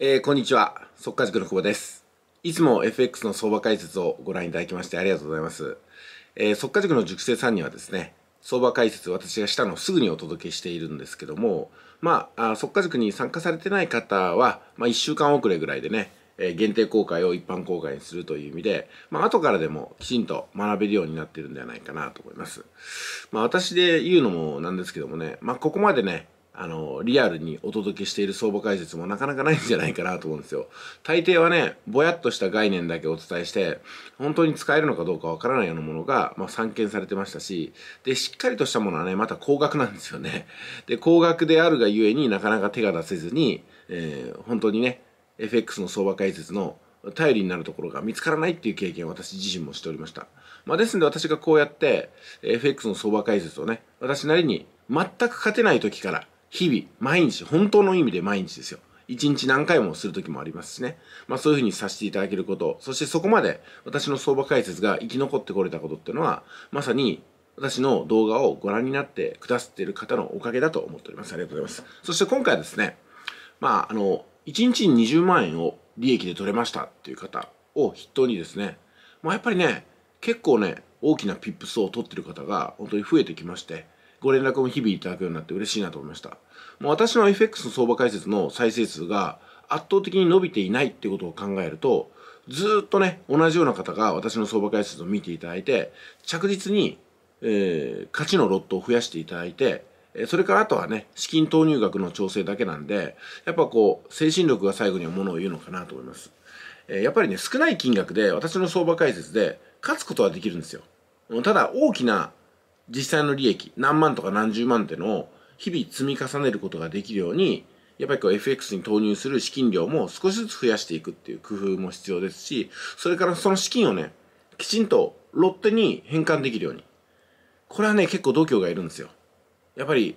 えー、こんにちは。速稼塾の久保です。いつも FX の相場解説をご覧いただきましてありがとうございます。えー、速稼塾の塾生さんにはですね、相場解説私がしたのをすぐにお届けしているんですけども、まあ、速稼塾に参加されてない方は、まあ、1週間遅れぐらいでね、えー、限定公開を一般公開にするという意味で、まあ、後からでもきちんと学べるようになってるんではないかなと思います。まあ、私で言うのもなんですけどもね、まあ、ここまでね、あの、リアルにお届けしている相場解説もなかなかないんじゃないかなと思うんですよ。大抵はね、ぼやっとした概念だけお伝えして、本当に使えるのかどうかわからないようなものが、まあ、散見されてましたし、で、しっかりとしたものはね、また高額なんですよね。で、高額であるがゆえになかなか手が出せずに、えー、本当にね、FX の相場解説の頼りになるところが見つからないっていう経験を私自身もしておりました。まあ、ですんで私がこうやって FX の相場解説をね、私なりに全く勝てない時から日々、毎日、本当の意味で毎日ですよ。一日何回もする時もありますしね。まあそういうふうにさせていただけること、そしてそこまで私の相場解説が生き残ってこれたことっていうのは、まさに私の動画をご覧になってくださっている方のおかげだと思っております。ありがとうございます。そして今回ですね、まああの、1日に20万円を利益で取れましたっていう方を筆頭にですね、まあやっぱりね、結構ね、大きなピップスを取ってる方が本当に増えてきまして、ご連絡も日々いただくようになって嬉しいなと思いました。もう私の FX の相場解説の再生数が圧倒的に伸びていないってことを考えると、ずっとね、同じような方が私の相場解説を見ていただいて、着実に、えー、勝ちのロットを増やしていただいて、それからあとはね、資金投入額の調整だけなんで、やっぱこう、精神力が最後にはものを言うのかなと思います。えー、やっぱりね、少ない金額で私の相場解説で勝つことはできるんですよ。ただ、大きな実際の利益、何万とか何十万ってのを日々積み重ねることができるように、やっぱりこう FX に投入する資金量も少しずつ増やしていくっていう工夫も必要ですし、それからその資金をね、きちんとロッテに変換できるように。これはね、結構度胸がいるんですよ。やっぱり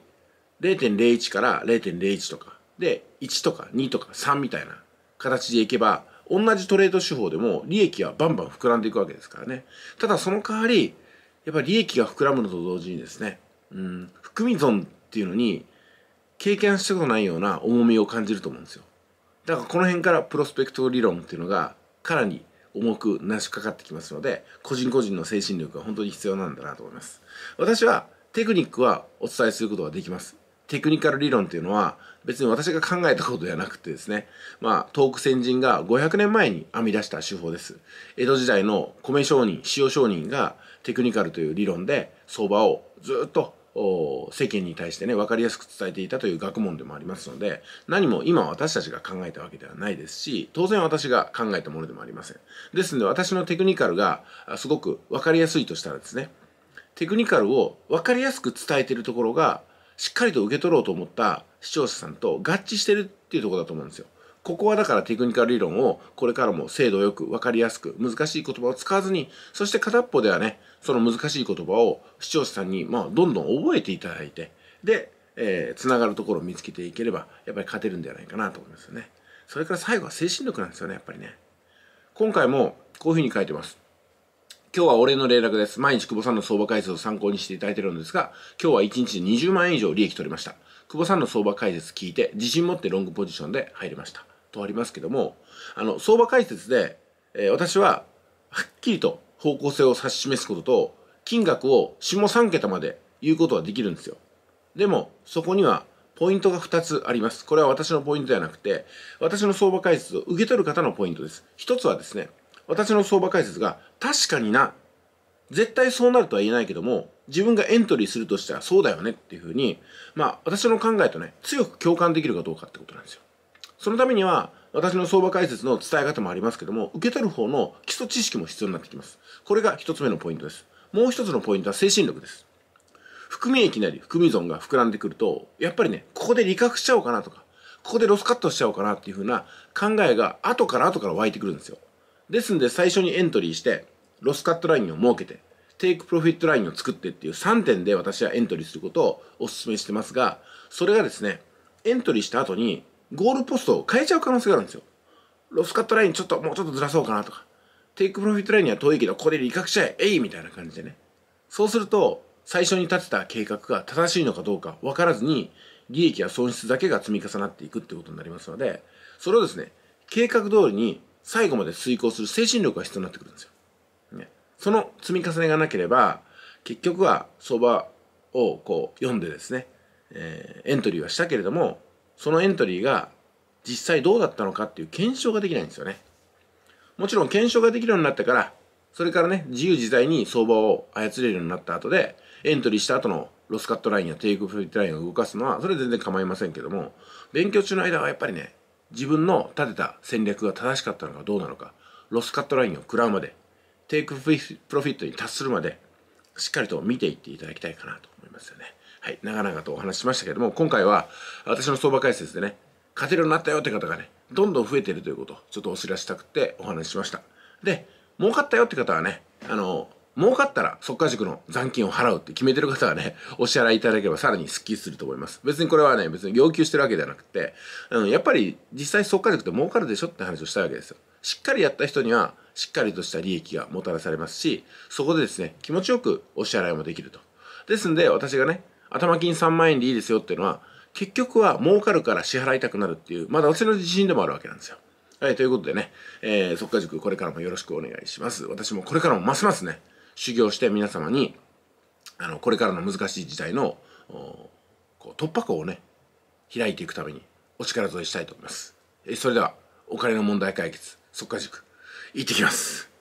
0.01から0.01とか、で、1とか2とか3みたいな形でいけば、同じトレード手法でも利益はバンバン膨らんでいくわけですからね。ただその代わり、やっぱり利益が膨らむのと同時にですね、うん、含み損っていうのに、経験したことないような重みを感じると思うんですよ。だからこの辺からプロスペクト理論っていうのが、かなり重くなしかかってきますので、個人個人の精神力が本当に必要なんだなと思います。私はテクニックはお伝えすることができます。テクニカル理論っていうのは別に私が考えたことではなくてですね、まあ、遠く先人が500年前に編み出した手法です。江戸時代の米商人、塩商人がテクニカルという理論で相場をずっと世間に対してね、分かりやすく伝えていたという学問でもありますので、何も今私たちが考えたわけではないですし、当然私が考えたものでもありません。ですので私のテクニカルがすごく分かりやすいとしたらですね、テクニカルを分かりやすく伝えているところがしっかりと受け取ろうと思った視聴者さんと合致してるっていうとこだと思うんですよ。ここはだからテクニカル理論をこれからも精度よく分かりやすく難しい言葉を使わずにそして片っぽではねその難しい言葉を視聴者さんにまあどんどん覚えていただいてで、えー、つながるところを見つけていければやっぱり勝てるんじゃないかなと思いますよねそれから最後は精神力なんですよねやっぱりね今回もこういうふうに書いてます今日は俺の連絡です。毎日久保さんの相場解説を参考にしていただいてるんですが、今日は1日で20万円以上利益取りました。久保さんの相場解説聞いて、自信持ってロングポジションで入りました。とありますけども、あの、相場解説で、えー、私は、はっきりと方向性を指し示すことと、金額を下3桁まで言うことはできるんですよ。でも、そこには、ポイントが2つあります。これは私のポイントではなくて、私の相場解説を受け取る方のポイントです。1つはですね、私の相場解説が確かにな、絶対そうなるとは言えないけども、自分がエントリーするとしたらそうだよねっていうふうに、まあ私の考えとね、強く共感できるかどうかってことなんですよ。そのためには、私の相場解説の伝え方もありますけども、受け取る方の基礎知識も必要になってきます。これが一つ目のポイントです。もう一つのポイントは精神力です。含み益なり含み損が膨らんでくると、やっぱりね、ここで利確しちゃおうかなとか、ここでロスカットしちゃおうかなっていう風な考えが後から後から湧いてくるんですよ。ですんで最初にエントリーして、ロスカットラインを設けて、テイクプロフィットラインを作ってっていう3点で私はエントリーすることをお勧めしてますが、それがですね、エントリーした後にゴールポストを変えちゃう可能性があるんですよ。ロスカットラインちょっともうちょっとずらそうかなとか、テイクプロフィットラインには遠いけどここで理覚しちゃえ、えいみたいな感じでね。そうすると、最初に立てた計画が正しいのかどうか分からずに、利益や損失だけが積み重なっていくってことになりますので、それをですね、計画通りに最後まで遂行する精神力が必要になってくるんですよ。ね、その積み重ねがなければ、結局は相場をこう読んでですね、えー、エントリーはしたけれども、そのエントリーが実際どうだったのかっていう検証ができないんですよね。もちろん検証ができるようになってから、それからね、自由自在に相場を操れるようになった後で、エントリーした後のロスカットラインやテイクフリットラインを動かすのは、それは全然構いませんけども、勉強中の間はやっぱりね、自分の立てた戦略が正しかったのかどうなのか、ロスカットラインを食らうまで、テイクプロフィットに達するまで、しっかりと見ていっていただきたいかなと思いますよね。はい、長々とお話ししましたけども、今回は私の相場解説でね、勝てるようになったよって方がね、どんどん増えてるということをちょっとお知らせしたくてお話ししました。で、儲かったよって方はね、あの、儲かったら即価塾の残金を払うって決めてる方はね、お支払いいただければさらにスッキリすると思います。別にこれはね、別に要求してるわけではなくて、うん、やっぱり実際即価塾って儲かるでしょって話をしたわけですよ。しっかりやった人には、しっかりとした利益がもたらされますし、そこでですね、気持ちよくお支払いもできると。ですんで、私がね、頭金3万円でいいですよっていうのは、結局は儲かるから支払いたくなるっていう、まだ私の自信でもあるわけなんですよ。はい、ということでね、えー、速稼塾これからもよろしくお願いします。私もこれからもますますね、修行して皆様にあのこれからの難しい時代のこう突破口をね開いていくためにお力添えしたいと思います。それではお金の問題解決即稼塾行ってきます。